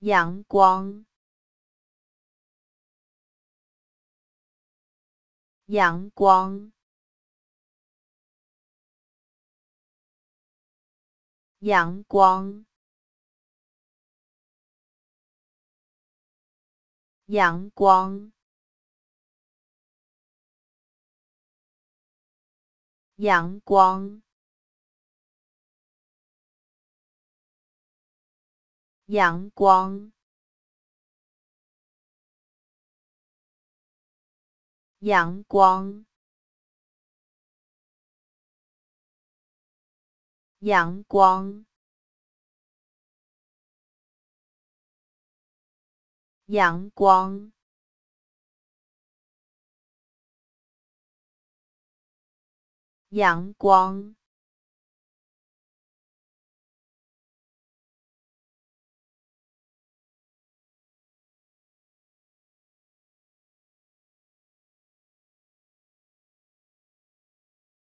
阳光，阳光，阳光，阳光，阳光。阳光，阳光，阳光，阳光，阳光。